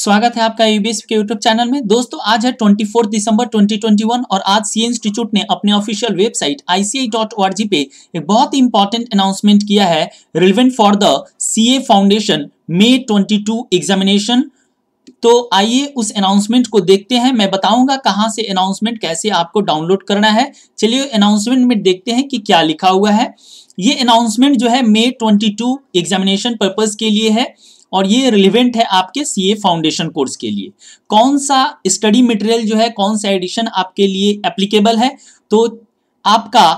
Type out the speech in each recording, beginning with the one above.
स्वागत है आपका यूबीएस के यूट्यूब चैनल में दोस्तों आज है 24 दिसंबर 2021 और आज सी इंस्टीट्यूट ने अपने ऑफिशियल वेबसाइट आई पे एक बहुत ही इंपॉर्टेंट अनाउंसमेंट किया है relevant for the CA foundation May 22 examination तो आइए उस अनाउंसमेंट को देखते हैं मैं बताऊंगा कहां से अनाउंसमेंट कैसे आपको डाउनलोड करना है चलिए अनाउंसमेंट में देखते हैं कि क्या लिखा हुआ है ये अनाउंसमेंट जो है मे 22 एग्जामिनेशन पर्पज के लिए है और ये रिलेवेंट है आपके सी ए फाउंडेशन कोर्स के लिए कौन सा स्टडी मटेरियल जो है कौन सा एडिशन आपके लिए एप्लीकेबल है तो आपका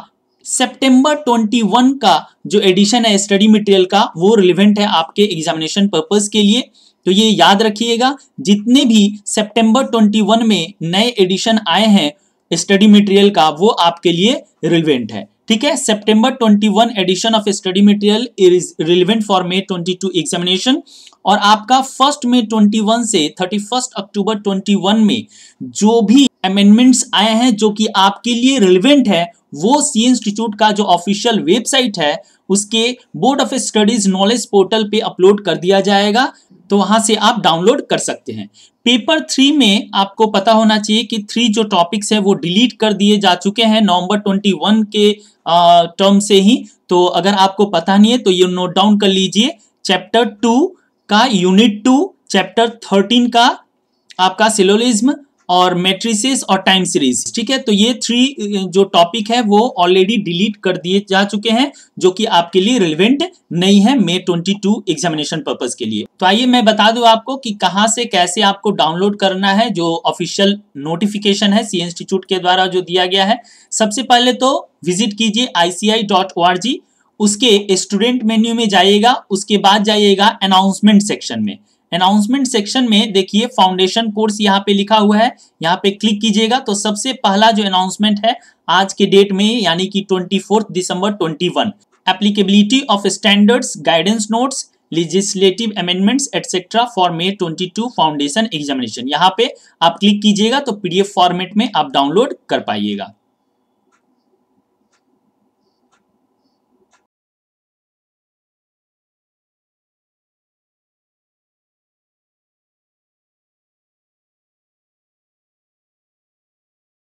ट्वेंटी 21 का जो एडिशन है स्टडी मटेरियल का वो रिलेवेंट है आपके एग्जामिनेशन पर्पज के लिए तो ये याद रखिएगा जितने भी ट्वेंटी 21 में नए एडिशन आए हैं स्टडी मटेरियल का वो आपके लिए रिलेवेंट है ठीक है September 21 edition of study material is relevant for May 22 examination और आपका फर्स्ट मई 21 से 31 अक्टूबर 21 में जो भी अमेंडमेंट्स आए हैं जो कि आपके लिए रिलेवेंट है वो सी इंस्टीट्यूट का जो ऑफिशियल वेबसाइट है उसके board of studies knowledge portal पे अपलोड कर दिया जाएगा तो वहां से आप डाउनलोड कर सकते हैं पेपर थ्री में आपको पता होना चाहिए कि थ्री जो टॉपिक्स हैं वो डिलीट कर दिए जा चुके हैं नवंबर ट्वेंटी वन के टर्म से ही तो अगर आपको पता नहीं है तो ये नोट डाउन कर लीजिए चैप्टर टू का यूनिट टू चैप्टर थर्टीन का आपका सिलोलिज्म और मेट्रिसेस और टाइम सीरीज ठीक है तो ये थ्री जो टॉपिक है वो ऑलरेडी डिलीट कर दिए जा चुके हैं जो कि आपके लिए रिलेवेंट नहीं है मे 22 एग्जामिनेशन पर्पज के लिए तो आइए मैं बता दूं आपको कि कहां से कैसे आपको डाउनलोड करना है जो ऑफिशियल नोटिफिकेशन है सी इंस्टीट्यूट के द्वारा जो दिया गया है सबसे पहले तो विजिट कीजिए आई उसके स्टूडेंट मेन्यू में जाइएगा उसके बाद जाइएगा अनाउंसमेंट सेक्शन में अनाउंसमेंट सेक्शन में देखिए फाउंडेशन कोर्स यहाँ पे लिखा हुआ है यहाँ पे क्लिक कीजिएगा तो सबसे पहला जो अनाउंसमेंट है आज के डेट में यानी कि 24 दिसंबर 21 applicability of standards guidance notes legislative amendments etcetera for May 22 foundation examination यहाँ पे आप क्लिक कीजिएगा तो पीडीएफ फॉर्मेट में आप डाउनलोड कर पाइएगा